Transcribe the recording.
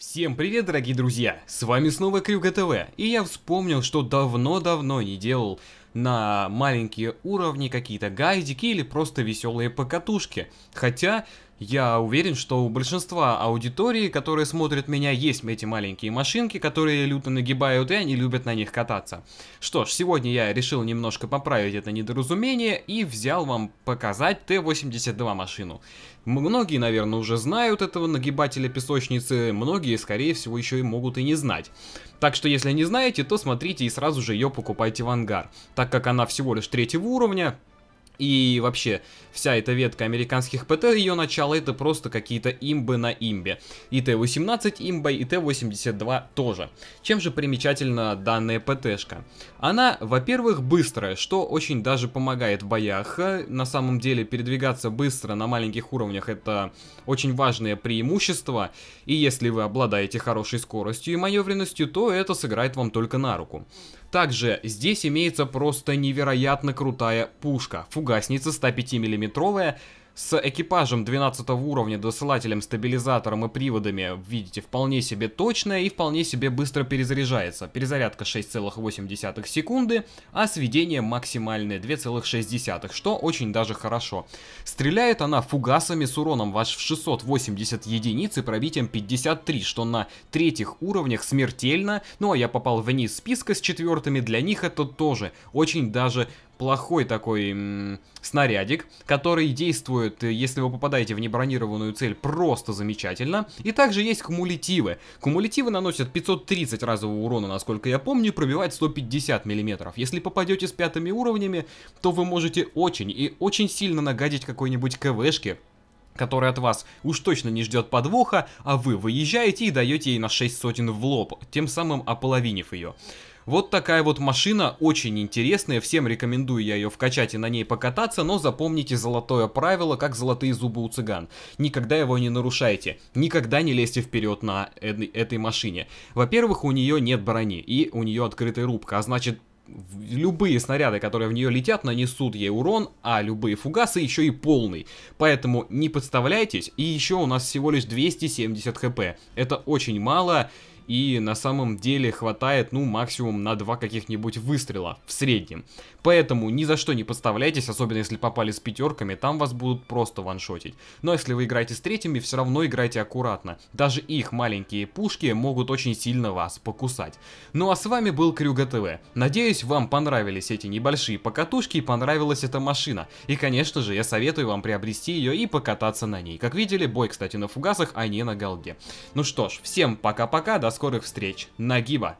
Всем привет, дорогие друзья! С вами снова Крюка ТВ, и я вспомнил, что давно-давно не делал на маленькие уровни какие-то гайдики или просто веселые покатушки. Хотя я уверен, что у большинства аудитории, которые смотрят меня, есть эти маленькие машинки, которые люто нагибают, и они любят на них кататься. Что ж, сегодня я решил немножко поправить это недоразумение и взял вам показать Т-82 машину. Многие, наверное, уже знают этого нагибателя песочницы, многие, скорее всего, еще и могут и не знать. Так что, если не знаете, то смотрите и сразу же ее покупайте в ангар, так как она всего лишь третьего уровня, и вообще, вся эта ветка американских ПТ, ее начало это просто какие-то имбы на имбе. И Т-18 имба, и Т-82 тоже. Чем же примечательна данная ПТшка? Она, во-первых, быстрая, что очень даже помогает в боях. На самом деле, передвигаться быстро на маленьких уровнях это очень важное преимущество. И если вы обладаете хорошей скоростью и маневренностью, то это сыграет вам только на руку. Также здесь имеется просто невероятно крутая пушка. Фугасница 105 миллиметровая с экипажем 12 уровня, досылателем, стабилизатором и приводами, видите, вполне себе точная и вполне себе быстро перезаряжается. Перезарядка 6,8 секунды, а сведение максимальное 2,6, что очень даже хорошо. Стреляет она фугасами с уроном ваш в 680 единиц и пробитием 53, что на третьих уровнях смертельно, ну а я попал вниз списка с четвертыми, для них это тоже очень даже плохой такой м, снарядик, который действует, э, если вы попадаете в небронированную цель, просто замечательно. И также есть кумулятивы. Кумулятивы наносят 530 разового урона, насколько я помню, и пробивают 150 миллиметров. Если попадете с пятыми уровнями, то вы можете очень и очень сильно нагадить какой-нибудь КВшке, который от вас уж точно не ждет подвоха, а вы выезжаете и даете ей на 6 сотен в лоб, тем самым ополовинив ее. Вот такая вот машина, очень интересная, всем рекомендую я ее вкачать и на ней покататься, но запомните золотое правило, как золотые зубы у цыган. Никогда его не нарушайте, никогда не лезьте вперед на этой машине. Во-первых, у нее нет брони и у нее открытая рубка, а значит любые снаряды, которые в нее летят, нанесут ей урон, а любые фугасы еще и полный. Поэтому не подставляйтесь, и еще у нас всего лишь 270 хп. Это очень мало, и на самом деле хватает, ну, максимум на два каких-нибудь выстрела в среднем. Поэтому ни за что не подставляйтесь, особенно если попали с пятерками, там вас будут просто ваншотить. Но если вы играете с третьими, все равно играйте аккуратно. Даже их маленькие пушки могут очень сильно вас покусать. Ну а с вами был Крюга ТВ. Надеюсь, вам понравились эти небольшие покатушки и понравилась эта машина. И, конечно же, я советую вам приобрести ее и покататься на ней. Как видели, бой, кстати, на фугасах, а не на голде. Ну что ж, всем пока-пока, до скорого скорых встреч. Нагиба!